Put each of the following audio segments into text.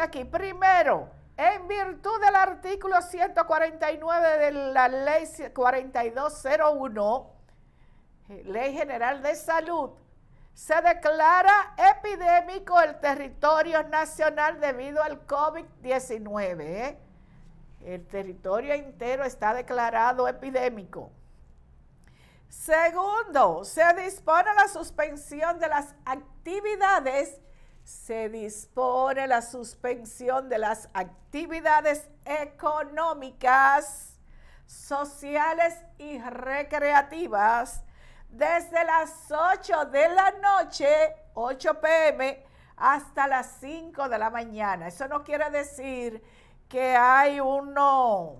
aquí, primero, en virtud del artículo 149 de la ley 4201, Ley General de Salud, se declara epidémico el territorio nacional debido al COVID-19. ¿eh? El territorio entero está declarado epidémico. Segundo, se dispone la suspensión de las actividades se dispone la suspensión de las actividades económicas, sociales y recreativas desde las 8 de la noche, 8 pm, hasta las 5 de la mañana. Eso no quiere decir que hay uno,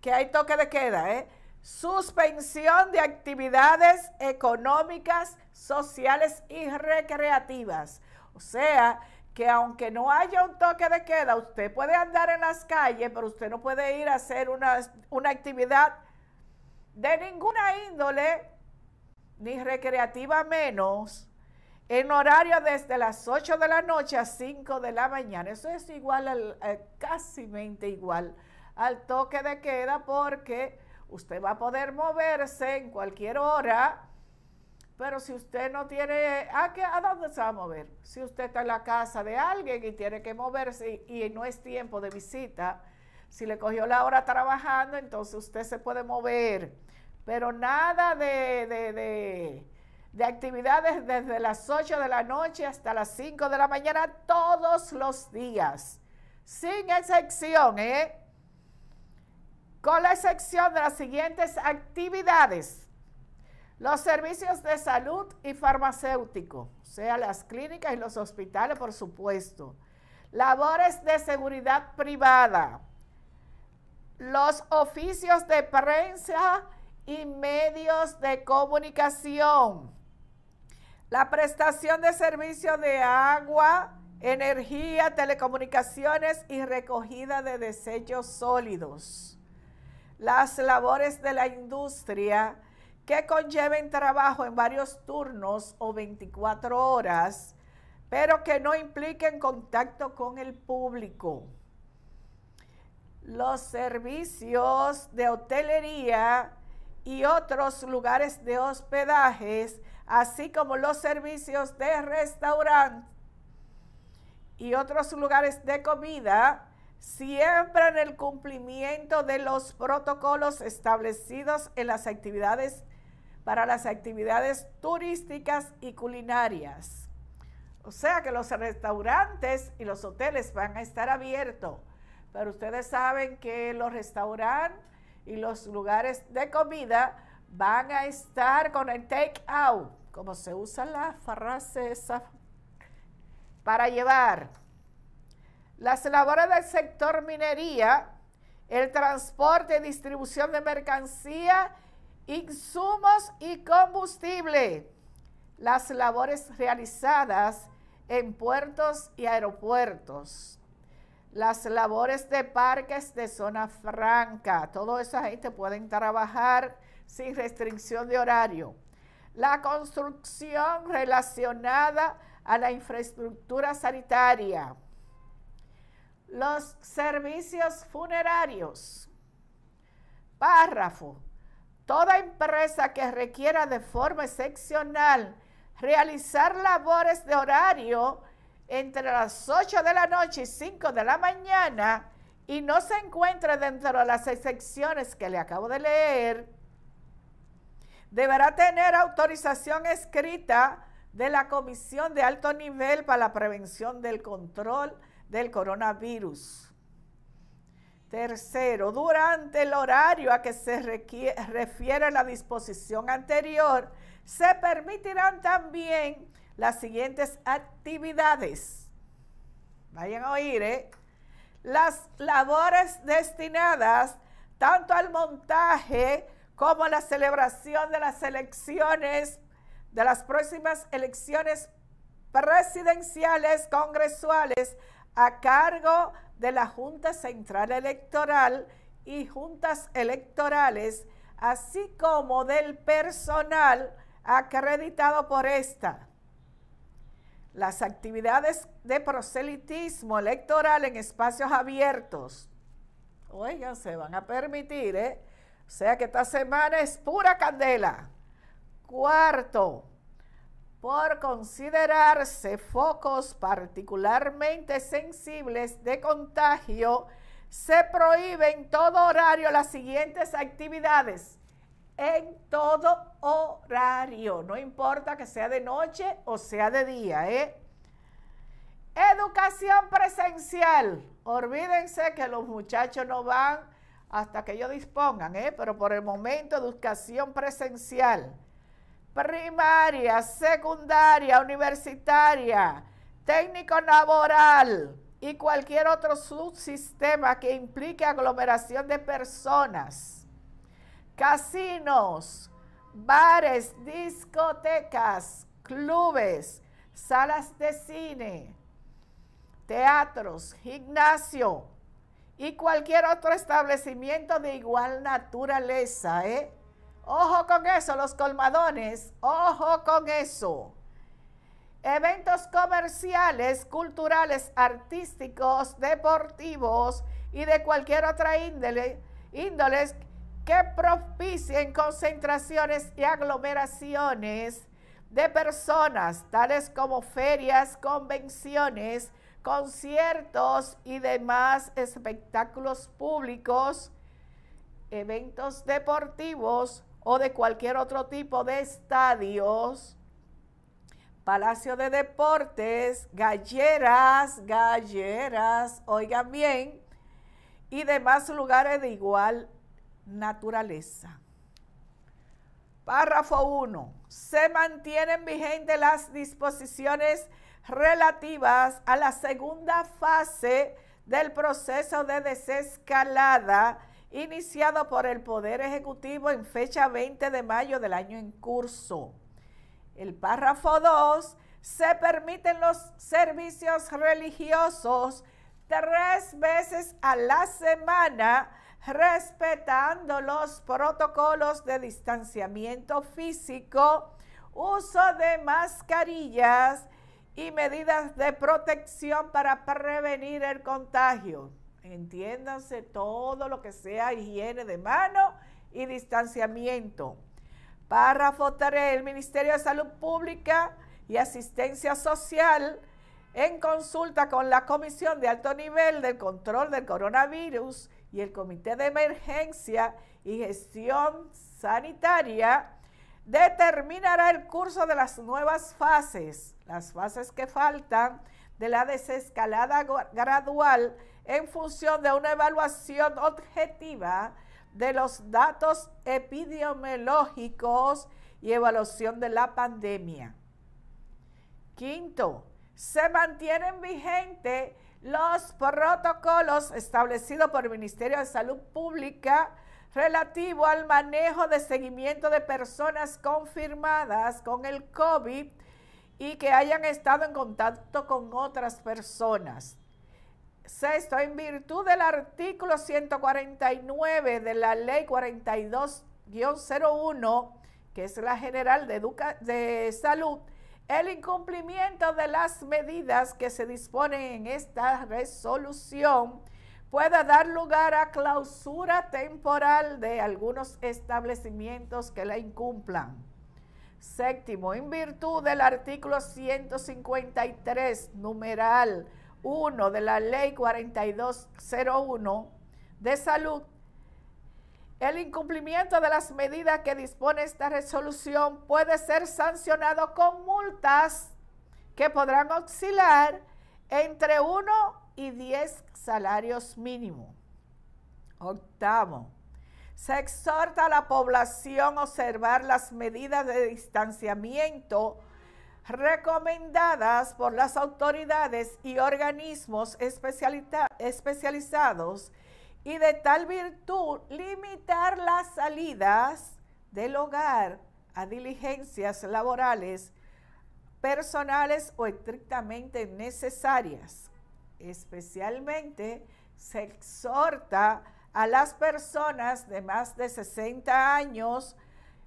que hay toque de queda, ¿eh? Suspensión de actividades económicas, sociales y recreativas o sea, que aunque no haya un toque de queda, usted puede andar en las calles, pero usted no puede ir a hacer una, actividad de ninguna índole, ni recreativa menos, en horario desde las 8 de la noche a 5 de la mañana. Eso es igual, al, eh, casi igual al toque de queda porque usted va a poder moverse en cualquier hora pero si usted no tiene, ¿a, qué, ¿a dónde se va a mover? Si usted está en la casa de alguien y tiene que moverse y, no es tiempo de visita, si le cogió la hora trabajando, entonces usted se puede mover. Pero nada de, de actividades desde las 8 de la noche hasta las 5 de la mañana todos los días, sin excepción, ¿eh? Con la excepción de las siguientes actividades los servicios de salud y farmacéutico, o sea, las clínicas y los hospitales, por supuesto. Labores de seguridad privada. Los oficios de prensa y medios de comunicación. La prestación de servicios de agua, energía, telecomunicaciones y recogida de desechos sólidos. Las labores de la industria que conlleven trabajo en varios turnos o 24 horas, pero que no impliquen contacto con el público. Los servicios de hotelería y otros lugares de hospedajes, así como los servicios de restaurante y otros lugares de comida, siempre en el cumplimiento de los protocolos establecidos en las actividades para las actividades turísticas y culinarias. O sea que los restaurantes y los hoteles van a estar abiertos, pero ustedes saben que los restaurantes y los lugares de comida van a estar con el take out, como se usa la frase esa, para llevar. Las labores del sector minería, el transporte y distribución de mercancía insumos y combustible, las labores realizadas en puertos y aeropuertos, las labores de parques de zona franca, toda esa gente pueden trabajar sin restricción de horario, la construcción relacionada a la infraestructura sanitaria, los servicios funerarios. Párrafo Toda empresa que requiera de forma excepcional realizar labores de horario entre las 8 de la noche y 5 de la mañana y no se encuentre dentro de las excepciones que le acabo de leer, deberá tener autorización escrita de la Comisión de Alto Nivel para la Prevención del Control del Coronavirus Tercero, durante el horario a que se refiere la disposición anterior, se permitirán también las siguientes actividades. Vayan a oír, ¿eh? Las labores destinadas tanto al montaje como a la celebración de las elecciones, de las próximas elecciones presidenciales, congresuales, a cargo de de la Junta Central Electoral y juntas electorales, así como del personal acreditado por esta. Las actividades de proselitismo electoral en espacios abiertos. Oigan, se van a permitir, ¿eh? O sea que esta semana es pura candela. Cuarto, por considerarse focos particularmente sensibles de contagio, se prohíben todo horario las siguientes actividades. En todo horario, no importa que sea de noche o sea de día. ¿eh? Educación presencial. Olvídense que los muchachos no van hasta que ellos dispongan, ¿eh? pero por el momento educación presencial primaria, secundaria, universitaria, técnico laboral y cualquier otro subsistema que implique aglomeración de personas, casinos, bares, discotecas, clubes, salas de cine, teatros, gimnasio y cualquier otro establecimiento de igual naturaleza, ¿eh? Ojo con eso, los colmadones. Ojo con eso. Eventos comerciales, culturales, artísticos, deportivos y de cualquier otra índole, que propicien concentraciones y aglomeraciones de personas, tales como ferias, convenciones, conciertos y demás espectáculos públicos, eventos deportivos, o de cualquier otro tipo de estadios, Palacio de Deportes, galleras, galleras, oigan bien, y demás lugares de igual naturaleza. Párrafo 1. Se mantienen vigentes las disposiciones relativas a la segunda fase del proceso de desescalada iniciado por el Poder Ejecutivo en fecha 20 de mayo del año en curso. El párrafo 2 se permiten los servicios religiosos tres veces a la semana respetando los protocolos de distanciamiento físico, uso de mascarillas y medidas de protección para prevenir el contagio entiéndanse todo lo que sea higiene de mano y distanciamiento. Párrafo 3. El Ministerio de Salud Pública y Asistencia Social, en consulta con la Comisión de Alto Nivel del Control del Coronavirus y el Comité de Emergencia y Gestión Sanitaria, determinará el curso de las nuevas fases, las fases que faltan de la desescalada gradual en función de una evaluación objetiva de los datos epidemiológicos y evaluación de la pandemia. Quinto, se mantienen vigentes los protocolos establecidos por el Ministerio de Salud Pública relativo al manejo de seguimiento de personas confirmadas con el COVID y que hayan estado en contacto con otras personas. Sexto, en virtud del artículo 149 de la ley 42-01, que es la general de, Educa de salud, el incumplimiento de las medidas que se disponen en esta resolución puede dar lugar a clausura temporal de algunos establecimientos que la incumplan. Séptimo, en virtud del artículo 153, numeral de la ley 4201 de salud, el incumplimiento de las medidas que dispone esta resolución puede ser sancionado con multas que podrán oscilar entre 1 y 10 salarios mínimos. Octavo, se exhorta a la población a observar las medidas de distanciamiento recomendadas por las autoridades y organismos especializados y de tal virtud limitar las salidas del hogar a diligencias laborales, personales o estrictamente necesarias. Especialmente se exhorta a las personas de más de 60 años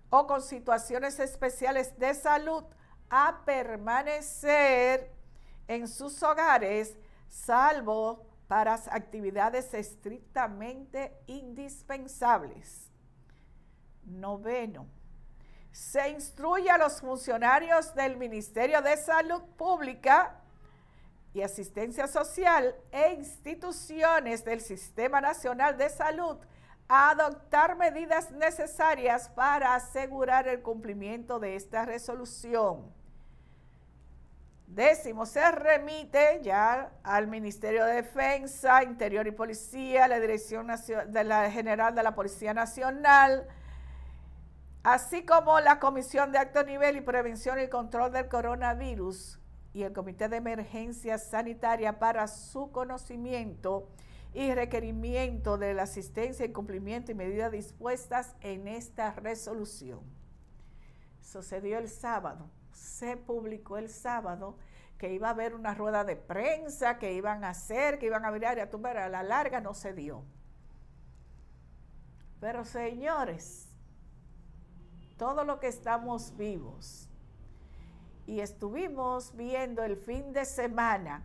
o con situaciones especiales de salud a permanecer en sus hogares, salvo para actividades estrictamente indispensables. Noveno. Se instruye a los funcionarios del Ministerio de Salud Pública y Asistencia Social e instituciones del Sistema Nacional de Salud a adoptar medidas necesarias para asegurar el cumplimiento de esta resolución. Décimo, se remite ya al Ministerio de Defensa, Interior y Policía, la Dirección Nacional, de la General de la Policía Nacional, así como la Comisión de Alto Nivel y Prevención y Control del Coronavirus y el Comité de Emergencia Sanitaria para su conocimiento y requerimiento de la asistencia y cumplimiento y medidas dispuestas en esta resolución. Sucedió el sábado se publicó el sábado que iba a haber una rueda de prensa, que iban a hacer, que iban a mirar y a tumbar, a la larga no se dio. Pero señores, todo lo que estamos vivos y estuvimos viendo el fin de semana,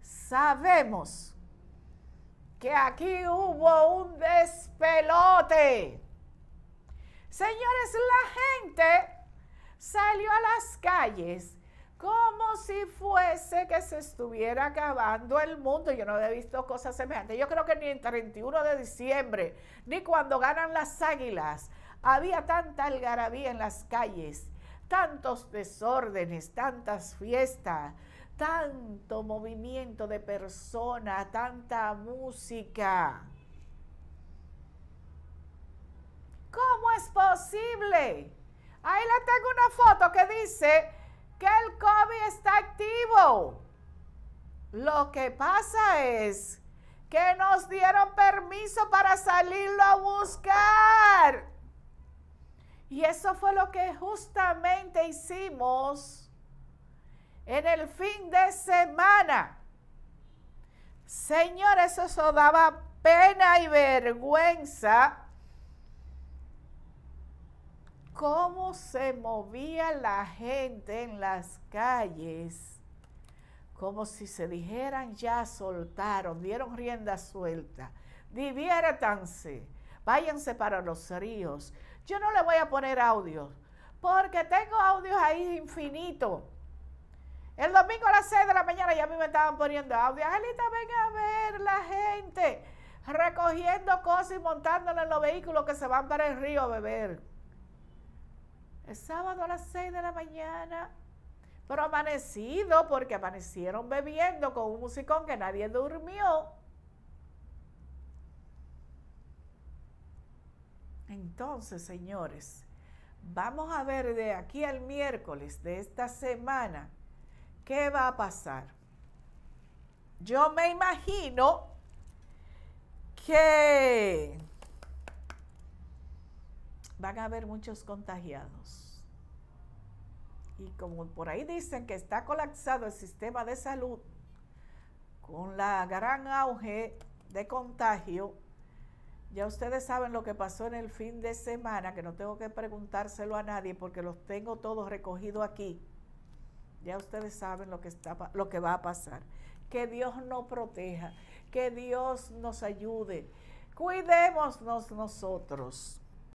sabemos que aquí hubo un despelote. Señores, la gente salió a las calles como si fuese que se estuviera acabando el mundo. Yo no había visto cosas semejantes. Yo creo que ni el 31 de diciembre, ni cuando ganan las águilas, había tanta algarabía en las calles, tantos desórdenes, tantas fiestas, tanto movimiento de personas, tanta música. ¿Cómo es posible? Ahí le tengo una foto que dice que el COVID está activo. Lo que pasa es que nos dieron permiso para salirlo a buscar. Y eso fue lo que justamente hicimos en el fin de semana. Señores, eso daba pena y vergüenza cómo se movía la gente en las calles, como si se dijeran ya soltaron, dieron rienda suelta, diviértanse, váyanse para los ríos. Yo no le voy a poner audio porque tengo audios ahí infinito El domingo a las 6 de la mañana ya a mí me estaban poniendo audio. Angelita, ven a ver la gente recogiendo cosas y montándole en los vehículos que se van para el río a beber. Es sábado a las 6 de la mañana. Pero amanecido, porque amanecieron bebiendo con un musicón que nadie durmió. Entonces, señores, vamos a ver de aquí al miércoles de esta semana qué va a pasar. Yo me imagino que van a haber muchos contagiados. Y como por ahí dicen que está colapsado el sistema de salud con la gran auge de contagio, ya ustedes saben lo que pasó en el fin de semana, que no tengo que preguntárselo a nadie porque los tengo todos recogidos aquí. Ya ustedes saben lo que, está, lo que va a pasar. Que Dios nos proteja, que Dios nos ayude. Cuidémonos nosotros.